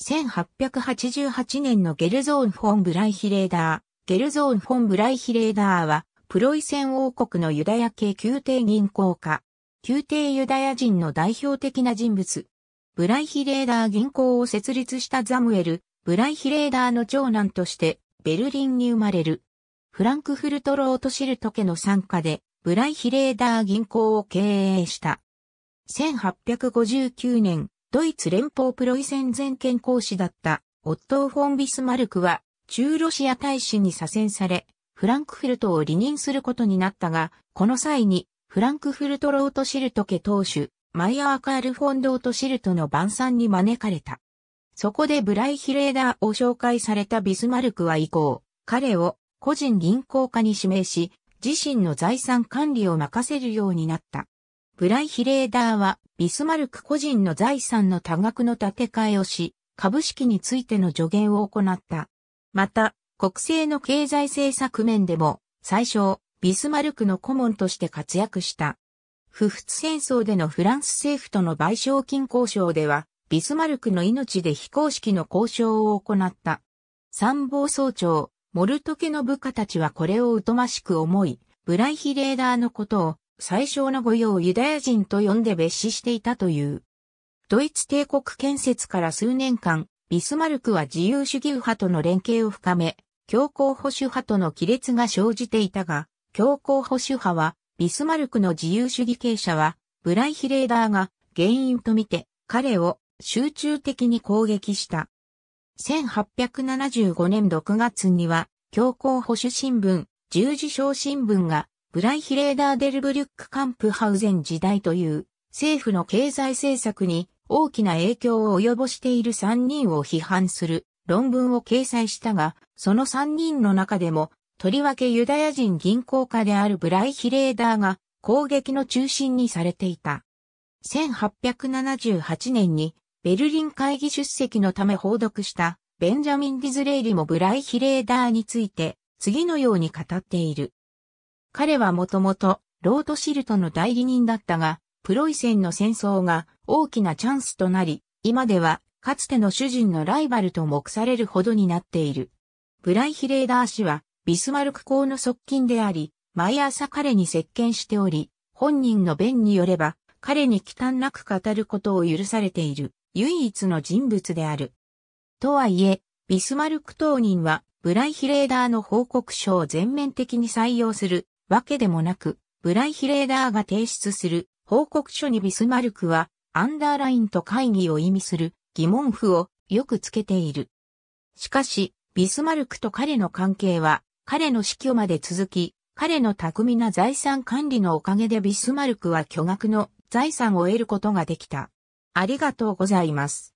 1888年のゲルゾーン・フォン・ブライヒレーダー。ゲルゾーン・フォン・ブライヒレーダーは、プロイセン王国のユダヤ系宮廷銀行家。宮廷ユダヤ人の代表的な人物。ブライヒレーダー銀行を設立したザムエル、ブライヒレーダーの長男として、ベルリンに生まれる。フランクフルト・ロート・シルト家の参加で、ブライヒレーダー銀行を経営した。1859年、ドイツ連邦プロイセン全権公使だったオットー・フォン・ビスマルクは中ロシア大使に左遷され、フランクフルトを離任することになったが、この際にフランクフルトロートシルト家当主、マイアー・カール・フォンドートシルトの晩餐に招かれた。そこでブライヒレーダーを紹介されたビスマルクは以降、彼を個人銀行家に指名し、自身の財産管理を任せるようになった。ブライヒレーダーは、ビスマルク個人の財産の多額の建て替えをし、株式についての助言を行った。また、国政の経済政策面でも、最初、ビスマルクの顧問として活躍した。不仏戦争でのフランス政府との賠償金交渉では、ビスマルクの命で非公式の交渉を行った。参謀総長、モルトケの部下たちはこれを疎ましく思い、ブライヒレーダーのことを最小の御用ユダヤ人と呼んで別視していたという。ドイツ帝国建設から数年間、ビスマルクは自由主義右派との連携を深め、強硬保守派との亀裂が生じていたが、強硬保守派は、ビスマルクの自由主義傾斜は、ブライヒレーダーが原因とみて、彼を集中的に攻撃した。1875年6月には、強硬保守新聞、十字章新聞がブライヒレーダーデルブリュックカンプハウゼン時代という政府の経済政策に大きな影響を及ぼしている3人を批判する論文を掲載したが、その3人の中でも、とりわけユダヤ人銀行家であるブライヒレーダーが攻撃の中心にされていた。1878年にベルリン会議出席のため報読したベンジャミン・ディズレイリもブライヒレーダーについて次のように語っている。彼はもともと、ロートシルトの代理人だったが、プロイセンの戦争が大きなチャンスとなり、今では、かつての主人のライバルと目されるほどになっている。ブライヒレーダー氏は、ビスマルク公の側近であり、毎朝彼に接見しており、本人の弁によれば、彼に忌憚なく語ることを許されている、唯一の人物である。とはいえ、ビスマルク当人は、ブライヒレーダーの報告書を全面的に採用するわけでもなく、ブライヒレーダーが提出する報告書にビスマルクは、アンダーラインと会議を意味する疑問符をよくつけている。しかし、ビスマルクと彼の関係は、彼の死去まで続き、彼の巧みな財産管理のおかげでビスマルクは巨額の財産を得ることができた。ありがとうございます。